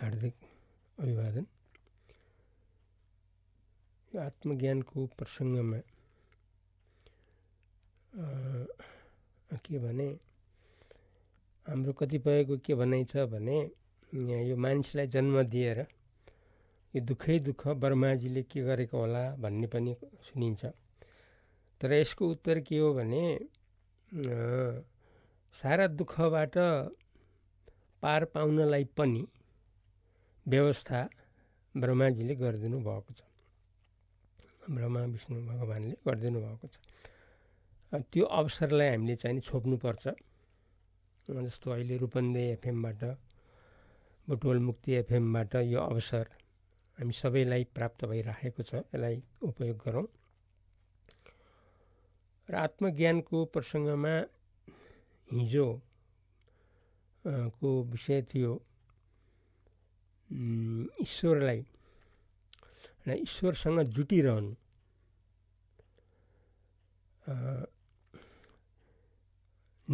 हार्दिक अभिवादन यो आत्मज्ञानको प्रसङ्गमा के भने हाम्रो कतिपयको के भनाइ छ भने यो मान्छेलाई जन्म दिएर यो दुःखै दुःख बर्माजीले के गरेको होला भन्ने पनि सुनिन्छ तर यसको उत्तर के हो भने सारा दुःखबाट पार पाउनलाई पनि व्यवस्था ब्रह्माजीले गरिदिनु भएको छ ब्रह्मा विष्णु भगवान्ले गरिदिनु भएको छ त्यो अवसरलाई हामीले चाहिँ छोप्नुपर्छ जस्तो अहिले रूपन्दे एफएमबाट बुटोल मुक्ति एफएमबाट यो अवसर हामी सबैलाई प्राप्त भइराखेको छ यसलाई उपयोग गरौँ र आत्मज्ञानको प्रसङ्गमा हिजो को विषय थियो ईश्वरलाई र ईश्वरसँग जुटिरहनु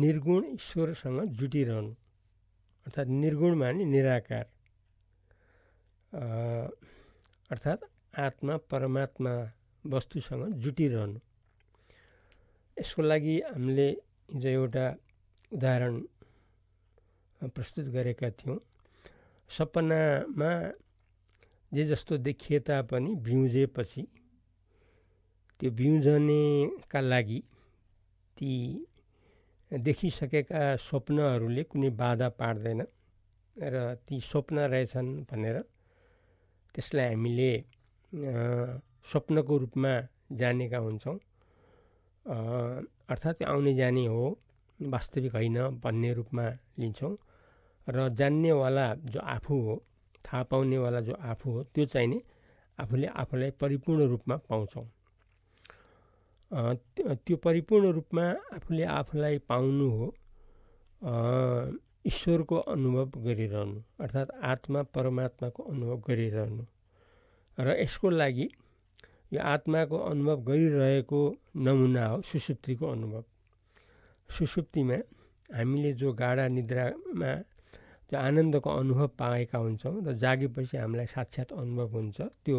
निर्गुण ईश्वरसँग जुटिरहनु अर्थात् निर्गुण माने निराकार अर्थात् आत्मा परमात्मा वस्तुसँग जुटिरहनु यसको लागि हामीले हिजो एउटा उदाहरण प्रस्तुत गरेका थियौँ सपनामा जे जस्तो देखिए तापनि बिउजेपछि त्यो बिउजनेका लागि ती देखिसकेका स्वप्नहरूले कुनै बाधा पार्दैन र ती स्वप्न रहेछन् भनेर त्यसलाई हामीले स्वप्नको रूपमा जानेका हुन्छौँ अर्थात् आउने जाने हो वास्तविक होइन भन्ने रूपमा लिन्छौँ र जान्नेवाला जो आफू हो थाहा पाउनेवाला जो आफू हो त्यो चाहिँ नि आफूले आफूलाई परिपूर्ण रूपमा पाउँछौँ त्यो परिपूर्ण रूपमा आफूले आफूलाई पाउनु हो ईश्वरको अनुभव गरिरहनु अर्थात् आत्मा परमात्माको अनुभव गरिरहनु र यसको लागि यो आत्माको अनुभव गरिरहेको नमुना हो सुसुप्तिको अनुभव सुसुप्तिमा हामीले जो गाढा निद्रामा त्यो आनन्दको अनुभव पाएका हुन्छौँ र जागेपछि हामीलाई साक्षात अनुभव हुन्छ त्यो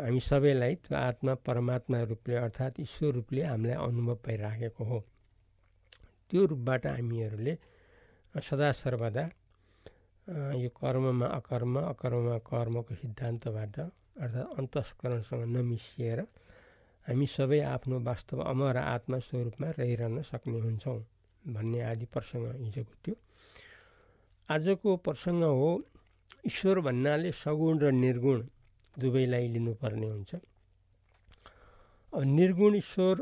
हामी सबैलाई त्यो आत्मा परमात्मा रूपले अर्थात् ईश्वर रूपले हामीलाई अनुभव भइराखेको हो त्यो रूपबाट हामीहरूले सदा सर्वदा यो कर्ममा अकर्म अकर्ममा कर्मको सिद्धान्तबाट अर्थात् अन्तस्करणसँग नमिसिएर हामी सबै आफ्नो वास्तव अमर आत्मा स्वरूपमा रहिरहन सक्ने हुन्छौँ भन्ने आदि प्रसङ्ग हिजोको त्यो आजको प्रसङ्ग हो ईश्वर भन्नाले सगुण र निर्गुण दुवैलाई लिनुपर्ने हुन्छ अब निर्गुण ईश्वर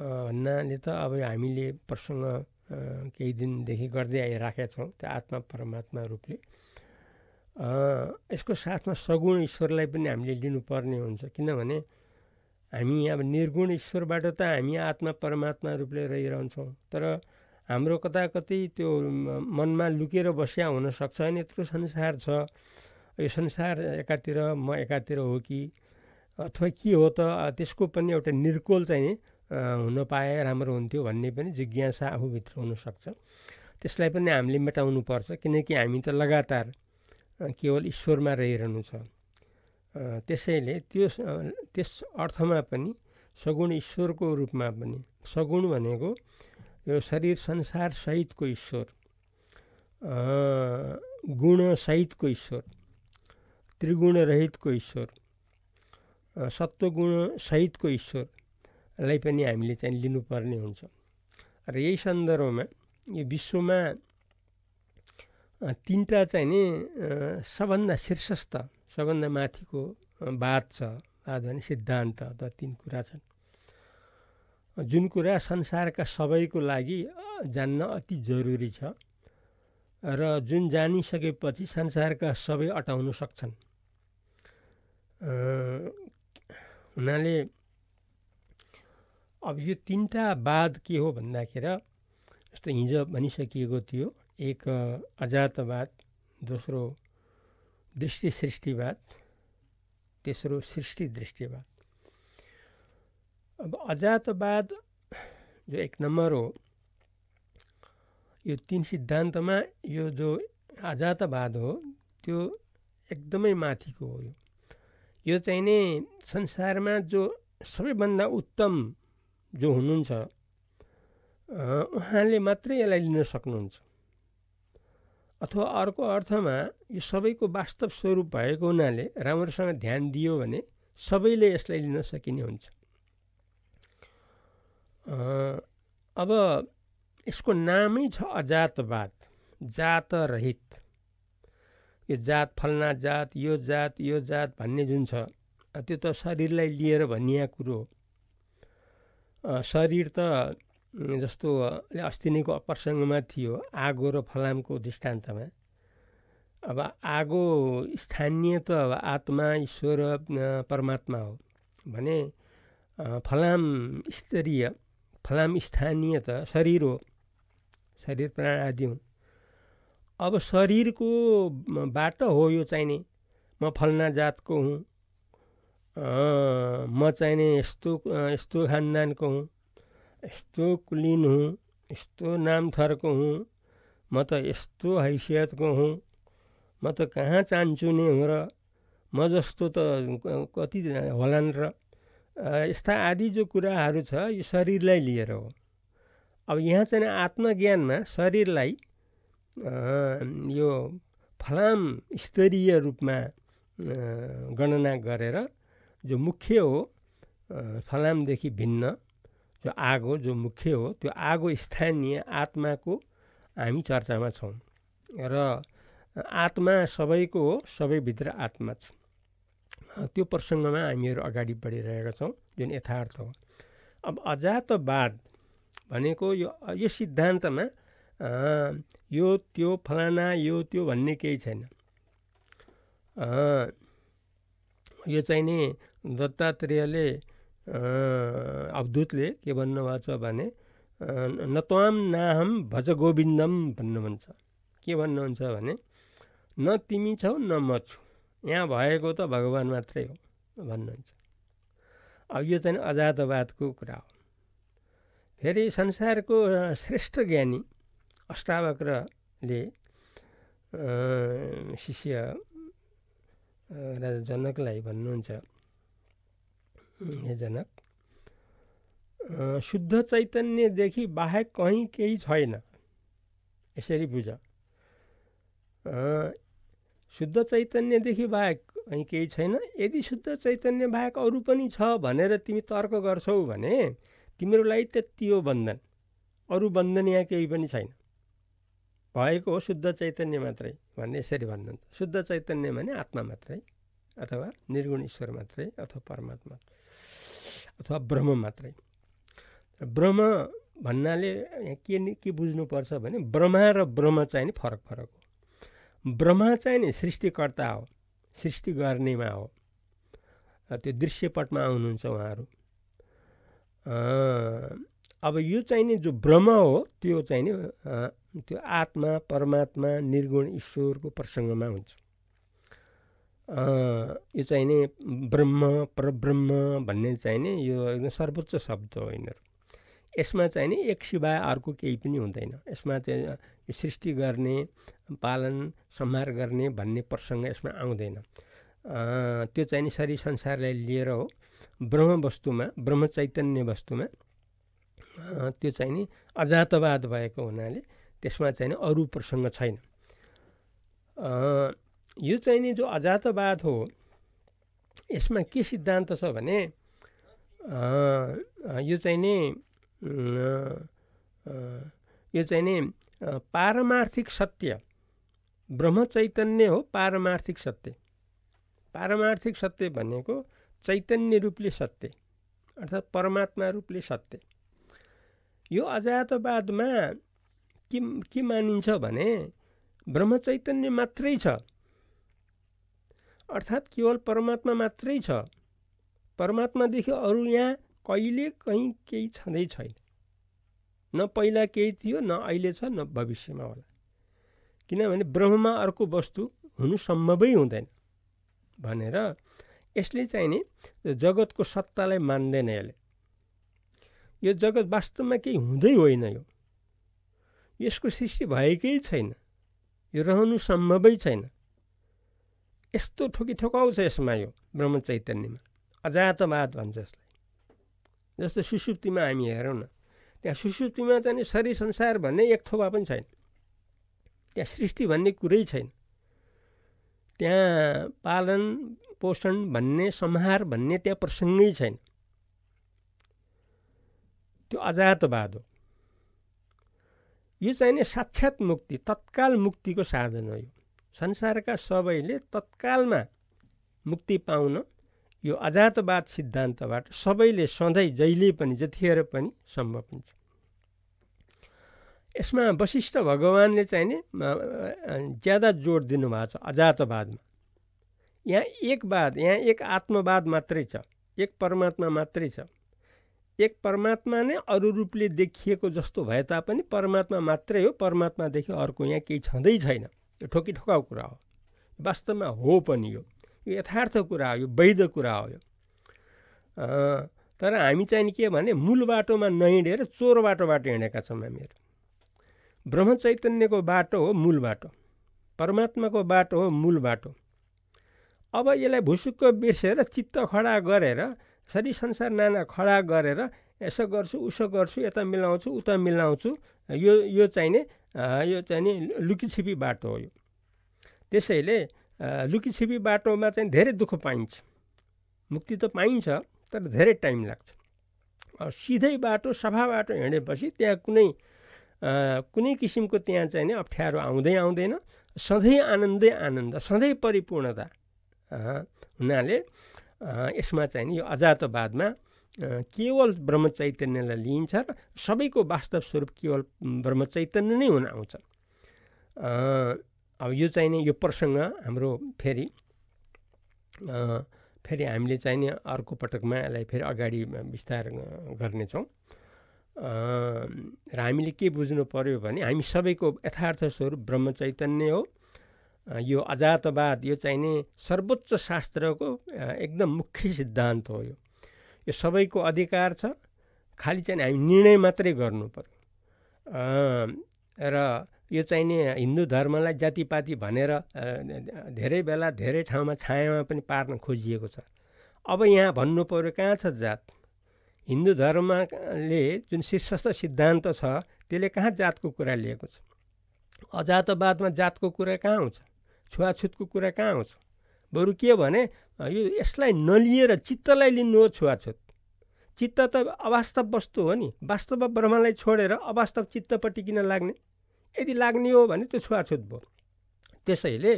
भन्नाले त अब हामीले प्रसङ्ग केही दिनदेखि गर्दै आइराखेका छौँ त्यो आत्मा परमात्मा रूपले यसको साथमा सगुण ईश्वरलाई पनि हामीले लिनुपर्ने हुन्छ किनभने हामी अब निर्गुण ईश्वरबाट त हामी आत्मा परमात्मा रूपले रहिरहन्छौँ तर हाम्रो कता कति त्यो मनमा लुकेर बस्या हुनसक्छ अनि यत्रो संसार छ यो संसार एकातिर म एकातिर हो कि अथवा के हो त त्यसको पनि एउटा निर्कोल चाहिँ हुन पाए राम्रो हुन्थ्यो भन्ने पनि जिज्ञासा आफूभित्र हुनसक्छ त्यसलाई पनि हामीले मेटाउनु पर्छ किनकि हामी त लगातार केवल ईश्वरमा रहिरहनु छ त्यसैले त्यो त्यस अर्थमा पनि सगुण ईश्वरको रूपमा पनि सगुण भनेको यो शरीर संसार सहितको ईश्वर गुण गुणसहितको ईश्वर त्रिगुण त्रिगुणरहितको ईश्वर सत्वगुणसहितको ईश्वरलाई पनि हामीले चाहिँ लिनुपर्ने हुन्छ र यही सन्दर्भमा यो विश्वमा तिनवटा चाहिँ नि सबभन्दा शीर्षस्थ सबभन्दा माथिको बात छ आज भने सिद्धान्त त तिन कुरा छन् जुन कुरा संसारका सबैको लागि जान्न अति जरुरी छ र जुन जानिसकेपछि संसारका सबै अटाउन सक्छन् हुनाले अब यो तिनवटा वाद के हो भन्दाखेरि जस्तो हिजो भनिसकिएको थियो एक अजातवाद दोस्रो दृष्टि सृष्टिवाद तेस्रो सृष्टि दृष्टिवाद अब अजातवाद जो एक नम्बर हो यो तिन सिद्धान्तमा यो जो अजातवाद हो त्यो एकदमै माथिको हो यो यो चाहिँ नि संसारमा जो सबैभन्दा उत्तम जो हुनुहुन्छ उहाँले मात्रै यसलाई लिन सक्नुहुन्छ अथवा अर्को अर्थमा यो सबैको वास्तव स्वरूप भएको हुनाले राम्रोसँग ध्यान दियो भने सबैले यसलाई लिन सकिने हुन्छ अब यसको नामै छ अजातवाद जातरहित यो जात फलना जात यो जात यो जात भन्ने जुन छ त्यो त शरीरलाई लिएर भनिया कुरो हो शरीर त जस्तो अस्ति नैको प्रसङ्गमा थियो आगो र फलामको दृष्टान्तमा अब आगो स्थानीय त अब आत्मा ईश्वर परमात्मा हो भने फलाम स्तरीय फलाम स्थानीय त शरीर हो शरीर प्राण आदि हुन् अब शरीरको बाटो हो यो चाहिने म फलना जातको हुँ म चाहिने यस्तो यस्तो खानदानको हुँ यस्तो कुलिन हुँ यस्तो नाम थरको हुँ म त यस्तो हैसियतको हुँ म त कहाँ चाहन्छु नै हुँ र म जस्तो त कति होलान् र यस्ता आदि जो कुराहरू छ यो शरीरलाई लिएर हो अब यहाँ चाहिँ आत्मज्ञानमा शरीरलाई यो फलाम स्तरीय रूपमा गणना गरेर जो मुख्य हो फलामदेखि भिन्न जो आगो जो मुख्य हो त्यो आगो स्थानीय आत्माको हामी चर्चामा छौँ र आत्मा सबैको हो सबैभित्र आत्मा छ त्यो प्रसङ्गमा हामीहरू अगाडि बढिरहेका छौँ जुन यथार्थ हो अब अजातवाद भनेको यो यो सिद्धान्तमा यो त्यो फलाना यो त्यो भन्ने केही छैन यो चाहिँ नि दत्तात्रेयले अवधूतले के भन्नुभएको छ भने नत्वाम नाहम भज गोविन्दम भन्नुहुन्छ के भन्नुहुन्छ भने न तिमी छौ न म छु यहाँ भएको त भगवान् मात्रै हो भन्नुहुन्छ अब यो चाहिँ अजातवादको कुरा हो फेरि संसारको श्रेष्ठ ज्ञानी अष्टावक्रले शिष्य राजा जनकलाई भन्नुहुन्छ हे जनक शुद्ध चैतन्यदेखि बाहेक कहीँ केही छैन यसरी बुझ शुद्ध चैतन्यदेखि बाहेक कहीँ केही छैन यदि शुद्ध चैतन्य बाहेक अरू पनि छ भनेर तिमी तर्क गर्छौ भने तिम्रो लागि त्यति हो बन्धन अरू बन्धन यहाँ केही पनि छैन भएको हो शुद्ध चैतन्य मात्रै भन्ने यसरी भन्नुहुन्छ शुद्ध चैतन्य भने आत्मा मात्रै अथवा निर्गुण ईश्वर मात्रै अथवा परमात्मा अथवा ब्रह्म मात्रै ब्रह्म भन्नाले के के बुझ्नुपर्छ भने ब्रह्मा र ब्रह्म चाहिँ नि फरक फरक हो ब्रह्मा चाहिँ नि सृष्टिकर्ता हो सृष्टि गर्नेमा हो त्यो दृश्यपटमा आउनुहुन्छ उहाँहरू अब यो चाहिँ नि जो ब्रह्म हो त्यो चाहिँ नि त्यो आत्मा परमात्मा निर्गुण ईश्वरको प्रसङ्गमा हुन्छ यो चाहिँ नि ब्रह्म परब्रह्म भन्ने चाहिँ नि यो एकदम सर्वोच्च शब्द हो यिनीहरू यसमा चाहिँ नि एक सिवाय अर्को केही पनि हुँदैन यसमा चाहिँ सृष्टि गर्ने पालन सम्हार गर्ने भन्ने प्रसङ्ग यसमा आउँदैन त्यो चाहिँ नि शरीर संसारलाई लिएर हो ब्रह्म वस्तुमा ब्रह्म चैतन्य वस्तुमा त्यो चाहिँ नि अजातवाद भएको हुनाले त्यसमा चाहिँ नि अरू प्रसङ्ग छैन यो चाहिँ नि जो अजातवाद हो यसमा के सिद्धान्त छ भने यो चाहिँ नि यो चाहिँ नि पारमार्थिक सत्य ब्रह्म चैतन्य हो पारमार्थिक सत्य पारमार्थिक सत्य भनेको चैतन्य रूपले सत्य अर्थात् परमात्मा रूपले सत्य यो अजातवादमा के के मानिन्छ भने ब्रह्म चैतन्य मात्रै छ अर्थात् केवल परमात्मा मात्रै छ परमात्मादेखि अरू यहाँ कहिले कहीँ केही छँदै छैन न पहिला केही थियो न अहिले छ न भविष्यमा होला किनभने ब्रह्ममा अर्को वस्तु हुनु सम्भवै हुँदैन भनेर यसले चाहिँ नि जगतको सत्तालाई मान्दैन यसले यो जगत वास्तवमा केही हुँदै होइन यो यसको सृष्टि भएकै छैन यो रहनु सम्भवै छैन यस्तो ठोकी ठोकाउँछ यसमा यो ब्रह्म चैतन्यमा अजातवाद भन्छ यसलाई जस्तो सुसुप्तिमा हामी हेरौँ न त्यहाँ सुसुप्तिमा चाहिँ शरीर संसार भन्ने एक थोपा पनि छैन त्यहाँ सृष्टि भन्ने कुरै छैन त्यहाँ पालन पोषण भन्ने संहार भन्ने त्यहाँ प्रसङ्गै छैन त्यो अजातवाद हो यो चाहिँ चाहिने साक्षात मुक्ति तत्काल मुक्तिको साधन हो यो संसारका सबैले तत्कालमा मुक्ति पाउन यो अजातवाद सिद्धान्तबाट सबैले सधैँ जहिले पनि जतिखेर पनि सम्भव हुन्छ यसमा वशिष्ठ भगवान्ले नि ज्यादा जोड दिनुभएको छ अजातवादमा यहाँ एक बाद यहाँ एक आत्मवाद मात्रै छ एक परमात्मा मात्रै छ एक परमात्मा नै अरू रूपले देखिएको जस्तो भए तापनि परमात्मा मात्रै हो परमात्मादेखि अर्को यहाँ केही छँदै छैन यो ठोकी ठोकाउ कुरा हो वास्तवमा हो पनि यो यो यथार्थ कुरा हो यो वैध कुरा हो यो तर हामी चाहिँ के भने मूल बाटोमा नहिँडेर चोर बाटोबाट हिँडेका छौँ हामीहरू ब्रह्मचैतन्यको बाटो हो मूल बाटो परमात्माको बाटो हो मूल बाटो अब यसलाई भुसुक्क बिर्सेर चित्त खडा गरेर सरी संसार नाना खडा गरेर यसो गर्छु उसो गर्छु यता मिलाउँछु उता मिलाउँछु यो यो चाहिने यो चाहिने लुकिछिपी बाटो हो यो त्यसैले लुकी छिपी बाटोमा चाहिँ धेरै दुःख पाइन्छ मुक्ति त पाइन्छ तर धेरै टाइम लाग्छ सिधै बाटो सफा बाटो हिँडेपछि त्यहाँ कुनै कुनै किसिमको त्यहाँ चाहिँ नि अप्ठ्यारो आउँदै आउँदैन सधैँ आनन्दै आनन्द सधैँ परिपूर्णता हुनाले यसमा चाहिँ नि यो अजातवादमा केवल ब्रह्मचैतन्यलाई लिइन्छ र सबैको वास्तव स्वरूप केवल ब्रह्मचैतन्य नै हुन आउँछ अब यो चाहिँ चाहिने यो प्रसङ्ग हाम्रो फेरि फेरि हामीले चाहिँ नि अर्को पटकमा यसलाई फेरि अगाडि विस्तार गर्नेछौँ र हामीले के बुझ्नु पऱ्यो भने हामी सबैको यथार्थ स्वरूप ब्रह्मचैतन्य हो यो अजातवाद यो चाहिँ नि सर्वोच्च शास्त्रको एकदम मुख्य सिद्धान्त हो यो यो सबैको अधिकार छ खालि चाहिँ हामी निर्णय मात्रै गर्नु पऱ्यो र यो चाहिँ नि हिन्दू धर्मलाई जातिपाती भनेर धेरै बेला धेरै ठाउँमा छायामा पनि पार्न खोजिएको छ अब यहाँ भन्नु पऱ्यो कहाँ छ जात हिन्दू धर्मले जुन शीर्षस्थ सिद्धान्त छ त्यसले कहाँ जातको कुरा लिएको छ अजातवादमा जातको कुरा कहाँ आउँछ छुवाछुतको कुरा कहाँ आउँछ बरु के भने यो यसलाई नलिएर चित्तलाई लिनु हो छुवाछुत चित्त त अवास्तव वस्तु हो नि वास्तव ब्रह्मलाई छोडेर अवास्तव चित्तपट्टि किन लाग्ने यदि लाग्ने हो भने त्यो छुवाछुत भयो त्यसैले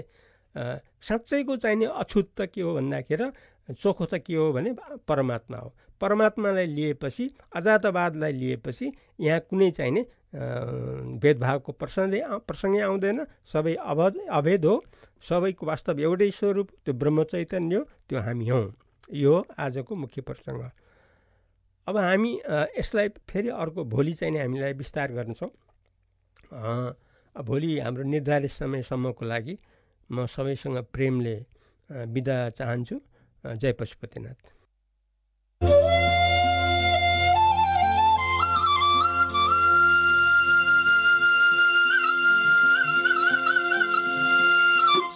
साँच्चैको चाहिने अछुत त के हो भन्दाखेरि चोखो त के हो भने परमात्मा हो परमात्मालाई लिएपछि अजातवादलाई लिएपछि यहाँ कुनै चाहिने भेदभावको प्रसङ्गले प्रसङ्गै आउँदैन सबै अवध अभेद हो सबैको वास्तव एउटै स्वरूप त्यो ब्रह्मचैतन्य हो त्यो हामी हौँ यो आजको मुख्य प्रसङ्ग अब हामी यसलाई फेरि अर्को भोलि चाहिने हामीलाई विस्तार गर्नेछौँ भोलि हाम्रो निर्धारित समयसम्मको लागि म सबैसँग प्रेमले बिदा चाहन्छु जय पशुपतिनाथ